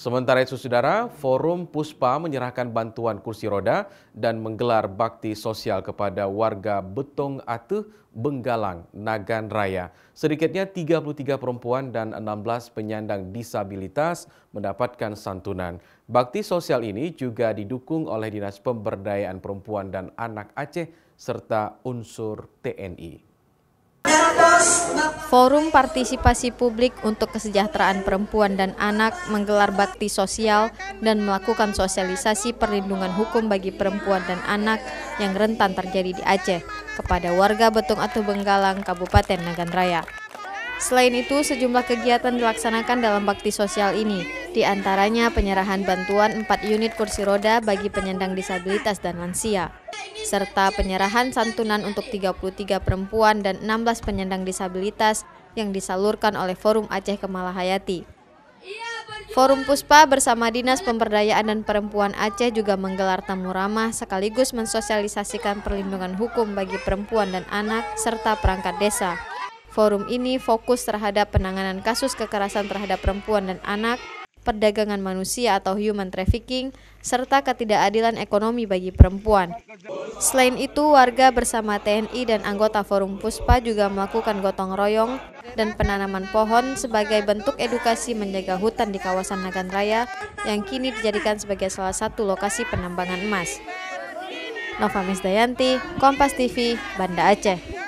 Sementara itu, saudara, Forum Puspa menyerahkan bantuan kursi roda dan menggelar bakti sosial kepada warga Betong Atuh, Benggalang, Nagan Raya. Sedikitnya 33 perempuan dan 16 penyandang disabilitas mendapatkan santunan. Bakti sosial ini juga didukung oleh Dinas Pemberdayaan Perempuan dan Anak Aceh serta unsur TNI. Forum Partisipasi Publik untuk Kesejahteraan Perempuan dan Anak menggelar bakti sosial dan melakukan sosialisasi perlindungan hukum bagi perempuan dan anak yang rentan terjadi di Aceh kepada warga Betung atau Benggalang, Kabupaten Nagan Raya. Selain itu, sejumlah kegiatan dilaksanakan dalam bakti sosial ini, di antaranya penyerahan bantuan 4 unit kursi roda bagi penyandang disabilitas dan lansia serta penyerahan santunan untuk 33 perempuan dan 16 penyandang disabilitas yang disalurkan oleh Forum Aceh Kemalahayati. Forum Puspa bersama Dinas Pemberdayaan dan Perempuan Aceh juga menggelar tamu ramah sekaligus mensosialisasikan perlindungan hukum bagi perempuan dan anak serta perangkat desa. Forum ini fokus terhadap penanganan kasus kekerasan terhadap perempuan dan anak, perdagangan manusia atau human trafficking, serta ketidakadilan ekonomi bagi perempuan. Selain itu, warga bersama TNI dan anggota Forum Puspa juga melakukan gotong royong dan penanaman pohon sebagai bentuk edukasi menjaga hutan di kawasan Nagan Raya yang kini dijadikan sebagai salah satu lokasi penambangan emas. Nova Misdayanti, Kompas TV, Banda Aceh.